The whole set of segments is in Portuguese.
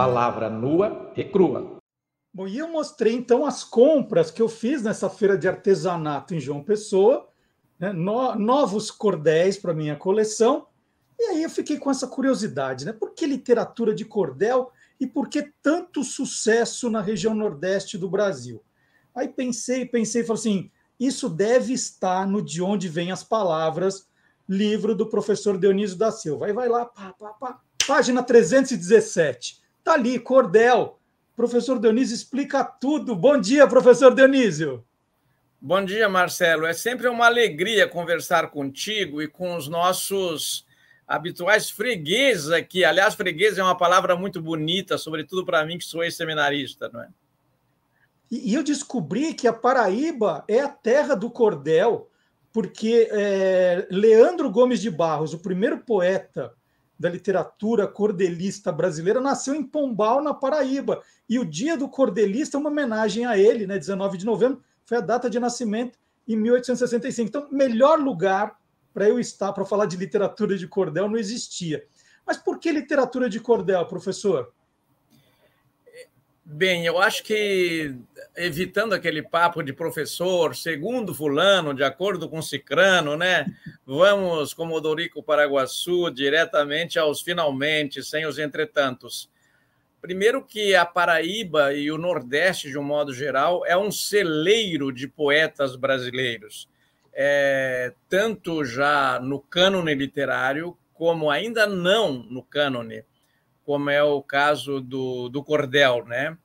palavra nua e crua. Bom, e eu mostrei então as compras que eu fiz nessa feira de artesanato em João Pessoa, né? no, novos cordéis para minha coleção. E aí eu fiquei com essa curiosidade, né? Por que literatura de cordel e por que tanto sucesso na região nordeste do Brasil? Aí pensei, pensei, falei assim, isso deve estar no de onde vêm as palavras, livro do professor Dionísio da Silva. Aí vai lá, pá, pá, pá, página 317. Tá ali, cordel. Professor Dionísio explica tudo. Bom dia, professor Dionísio. Bom dia, Marcelo. É sempre uma alegria conversar contigo e com os nossos habituais fregueses aqui. Aliás, freguesa é uma palavra muito bonita, sobretudo para mim que sou ex-seminarista, não é? E eu descobri que a Paraíba é a terra do cordel, porque é, Leandro Gomes de Barros, o primeiro poeta da literatura cordelista brasileira, nasceu em Pombal, na Paraíba. E o Dia do Cordelista é uma homenagem a ele, né? 19 de novembro, foi a data de nascimento em 1865. Então, melhor lugar para eu estar para falar de literatura de cordel não existia. Mas por que literatura de cordel, professor? Bem, eu acho que evitando aquele papo de professor, segundo fulano, de acordo com Cicrano, né? Vamos, como Odorico Paraguaçu, diretamente aos finalmente, sem os entretantos. Primeiro que a Paraíba e o Nordeste, de um modo geral, é um celeiro de poetas brasileiros. É, tanto já no cânone literário, como ainda não no cânone como é o caso do, do cordel, né?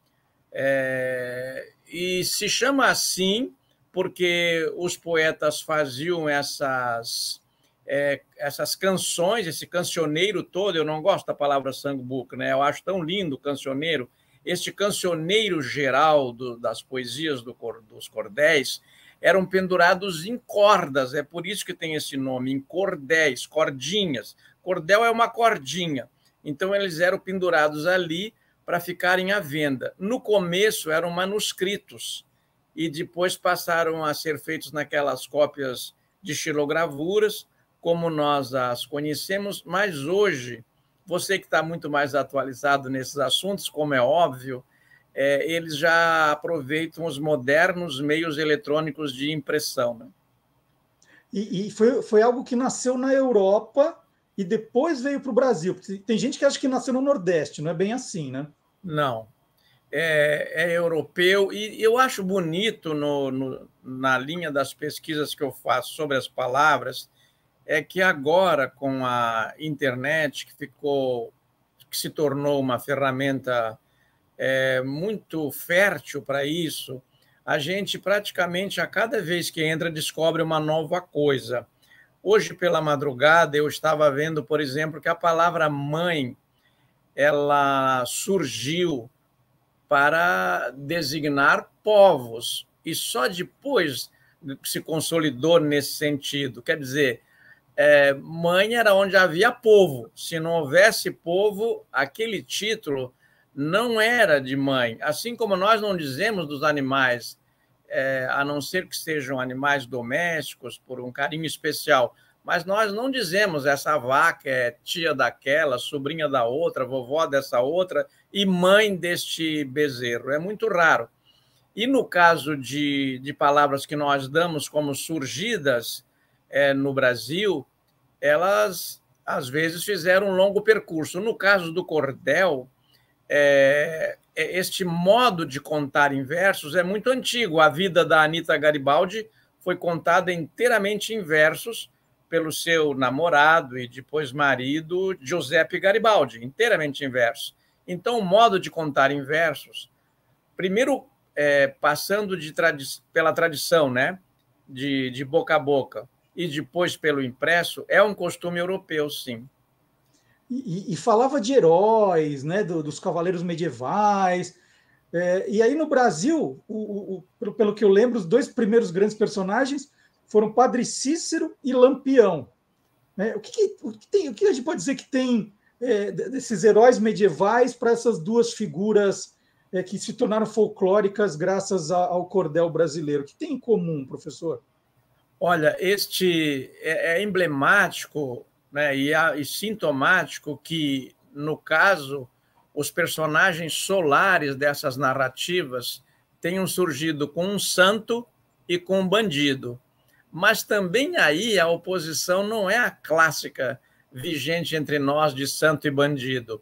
É, e se chama assim porque os poetas faziam essas é, essas canções, esse cancioneiro todo. Eu não gosto da palavra sangbook, né? Eu acho tão lindo o cancioneiro. Este cancioneiro geral do, das poesias do, dos cordéis eram pendurados em cordas, é por isso que tem esse nome, em cordéis, cordinhas. Cordel é uma cordinha. Então, eles eram pendurados ali para ficarem à venda. No começo, eram manuscritos e depois passaram a ser feitos naquelas cópias de xilogravuras, como nós as conhecemos, mas hoje, você que está muito mais atualizado nesses assuntos, como é óbvio, é, eles já aproveitam os modernos meios eletrônicos de impressão. Né? E, e, foi, foi algo que nasceu na Europa e depois veio para o Brasil. Tem gente que acha que nasceu no Nordeste, não é bem assim, né? Não. É, é europeu e eu acho bonito no, no, na linha das pesquisas que eu faço sobre as palavras é que agora com a internet que ficou que se tornou uma ferramenta é, muito fértil para isso a gente praticamente a cada vez que entra descobre uma nova coisa Hoje pela madrugada eu estava vendo, por exemplo, que a palavra mãe ela surgiu para designar povos e só depois se consolidou nesse sentido. Quer dizer, é, mãe era onde havia povo. Se não houvesse povo, aquele título não era de mãe. Assim como nós não dizemos dos animais é, a não ser que sejam animais domésticos, por um carinho especial. Mas nós não dizemos essa vaca é tia daquela, sobrinha da outra, vovó dessa outra e mãe deste bezerro. É muito raro. E no caso de, de palavras que nós damos como surgidas é, no Brasil, elas às vezes fizeram um longo percurso. No caso do cordel, é, é, este modo de contar em versos é muito antigo. A vida da Anita Garibaldi foi contada inteiramente em versos pelo seu namorado e depois marido, Giuseppe Garibaldi, inteiramente em versos. Então, o modo de contar em versos, primeiro é, passando tradi pela tradição, né? De, de boca a boca, e depois pelo impresso, é um costume europeu, sim. E, e, falava de heróis, né, do, dos cavaleiros medievais. É, e aí no Brasil, o, o, pelo que eu lembro, os dois primeiros grandes personagens foram Padre Cícero e Lampião. Né? O, que, que, o, que tem, o que a gente pode dizer que tem é, desses heróis medievais para essas duas figuras é, que se tornaram folclóricas graças a, ao cordel brasileiro? O que tem em comum, professor? Olha, este é, é emblemático né? E, a, é, e sintomático que, no caso, os personagens solares dessas narrativas tenham surgido com um santo e com um bandido. Mas também aí a oposição não é a clássica vigente entre nós de santo e bandido.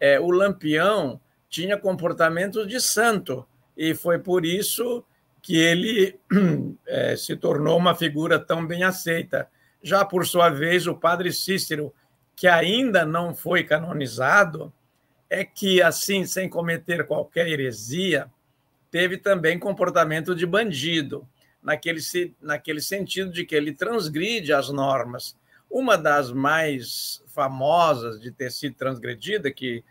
É, o Lampião tinha comportamentos de santo e foi por isso que ele é, se tornou uma figura tão bem aceita já por sua vez, o padre Cícero, que ainda não foi canonizado, é que, assim, sem cometer qualquer heresia, teve também comportamento de bandido, naquele, naquele sentido de que ele transgride as normas. Uma das mais famosas de ter sido transgredida, que,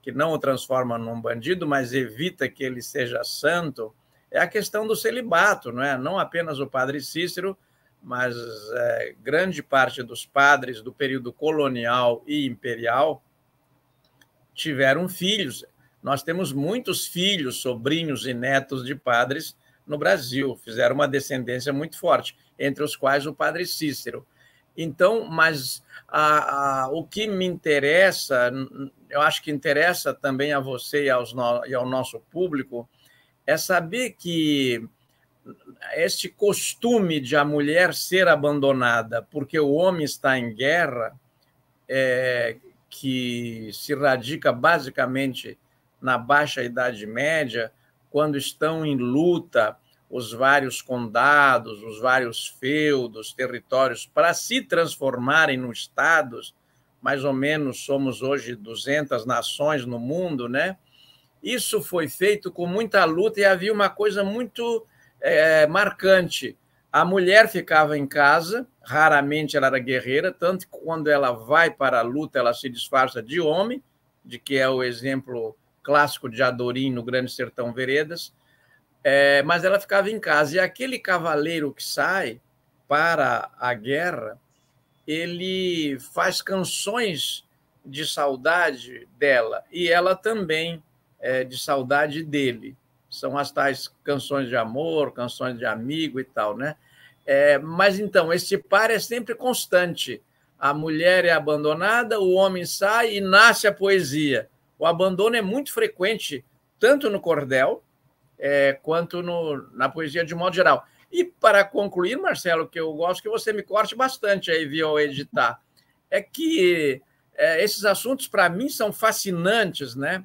que não o transforma num bandido, mas evita que ele seja santo, é a questão do celibato, não é? Não apenas o padre Cícero, mas é, grande parte dos padres do período colonial e imperial tiveram filhos. Nós temos muitos filhos, sobrinhos e netos de padres no Brasil, fizeram uma descendência muito forte, entre os quais o padre Cícero. Então, mas a, a, o que me interessa, eu acho que interessa também a você e, no, e ao nosso público, é saber que este costume de a mulher ser abandonada porque o homem está em guerra, é, que se radica basicamente na baixa Idade Média, quando estão em luta os vários condados, os vários feudos, territórios, para se transformarem nos estados, mais ou menos somos hoje 200 nações no mundo, né? Isso foi feito com muita luta e havia uma coisa muito é, marcante. A mulher ficava em casa, raramente ela era guerreira, tanto que quando ela vai para a luta, ela se disfarça de homem, de que é o exemplo clássico de Adorim no Grande Sertão Veredas, é, mas ela ficava em casa. E aquele cavaleiro que sai para a guerra, ele faz canções de saudade dela e ela também é, de saudade dele. São as tais canções de amor, canções de amigo e tal, né? É, mas então, esse par é sempre constante. A mulher é abandonada, o homem sai e nasce a poesia. O abandono é muito frequente, tanto no cordel é, quanto no, na poesia de modo geral. E para concluir, Marcelo, que eu gosto que você me corte bastante aí, viu, ao editar, é que é, esses assuntos, para mim, são fascinantes, né?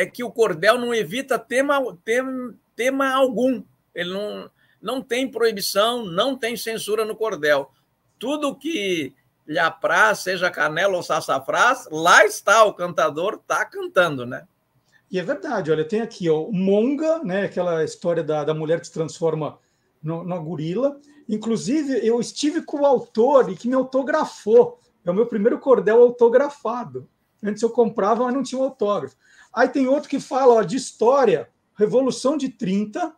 é que o Cordel não evita tema, tema, tema algum. Ele não, não tem proibição, não tem censura no Cordel. Tudo que lhe apraz, seja canela ou sassafrás, lá está, o cantador está cantando, né? E é verdade, olha, tem aqui ó, Monga, né, aquela história da, da mulher que se transforma na gorila. Inclusive, eu estive com o autor e que me autografou. É o meu primeiro cordel autografado. Antes eu comprava, mas não tinha um autógrafo. Aí tem outro que fala ó, de história, Revolução de 30.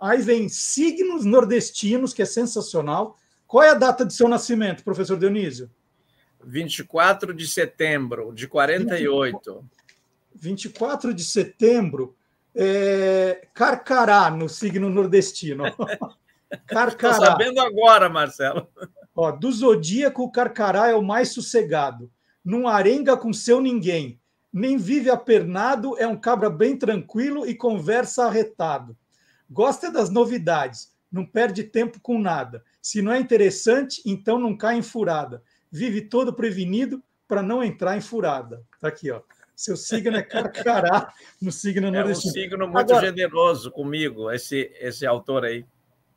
Aí vem signos nordestinos, que é sensacional. Qual é a data de seu nascimento, professor Dionísio? 24 de setembro de 48. 24 de setembro, é... Carcará, no signo nordestino. Carcará. Estou sabendo agora, Marcelo. Ó, do zodíaco, o Carcará é o mais sossegado não arenga com seu ninguém, nem vive apernado, é um cabra bem tranquilo e conversa arretado. Gosta das novidades, não perde tempo com nada. Se não é interessante, então não cai em furada. Vive todo prevenido para não entrar em furada. Está aqui, ó. Seu signo é carcará no signo nordestino. É um signo muito Agora, generoso comigo, esse, esse autor aí.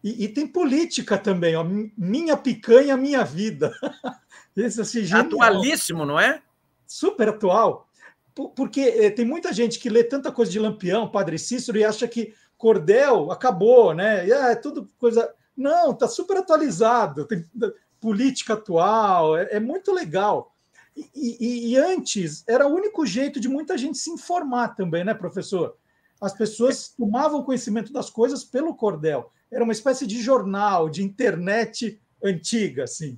E, e, tem política também, ó. Minha picanha, minha vida. Esse, assim, Atualíssimo, não é? Super atual. Porque eh, tem muita gente que lê tanta coisa de Lampião, Padre Cícero, e acha que Cordel acabou, né? E, é, é tudo coisa. Não, tá super atualizado. Tem política atual, é, é muito legal. E, e, e, antes era o único jeito de muita gente se informar também, né, professor? As pessoas tomavam conhecimento das coisas pelo cordel era uma espécie de jornal, de internet antiga, assim.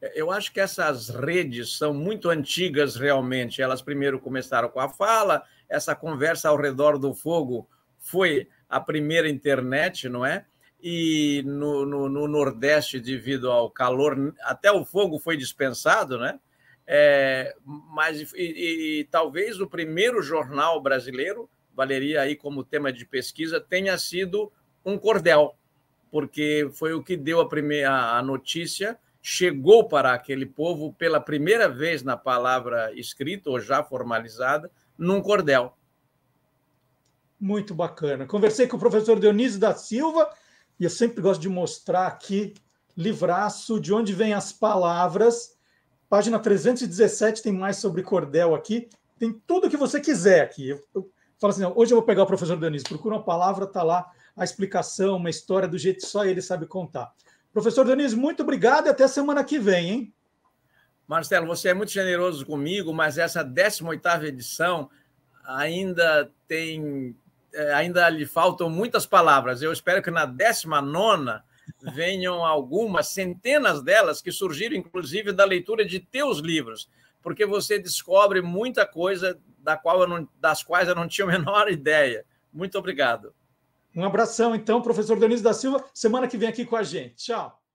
É, eu acho que essas redes são muito antigas realmente. Elas primeiro começaram com a fala, essa conversa ao redor do fogo foi a primeira internet, não é? E no, no, no Nordeste, devido ao calor, até o fogo foi dispensado, né? É, mas e, e, talvez o primeiro jornal brasileiro, valeria aí como tema de pesquisa, tenha sido um cordel, porque foi o que deu a primeira a notícia, chegou para aquele povo pela primeira vez na palavra escrita ou já formalizada, num cordel. Muito bacana. Conversei com o professor Dionísio da Silva e eu sempre gosto de mostrar aqui livraço de onde vêm as palavras. Página 317 tem mais sobre cordel aqui. Tem tudo o que você quiser aqui. Eu, fala assim: não, hoje eu vou pegar o professor Dionísio, procura uma palavra, está lá a explicação, uma história do jeito que só ele sabe contar. Professor Dionísio, muito obrigado e até semana que vem, hein? Marcelo, você é muito generoso comigo, mas essa 18ª edição ainda tem é, ainda lhe faltam muitas palavras. Eu espero que na 19ª venham algumas centenas delas que surgiram inclusive da leitura de teus livros, porque você descobre muita coisa da qual não, das quais eu não tinha a menor ideia. Muito obrigado. Um abração, então, professor Denise da Silva. Semana que vem aqui com a gente. Tchau.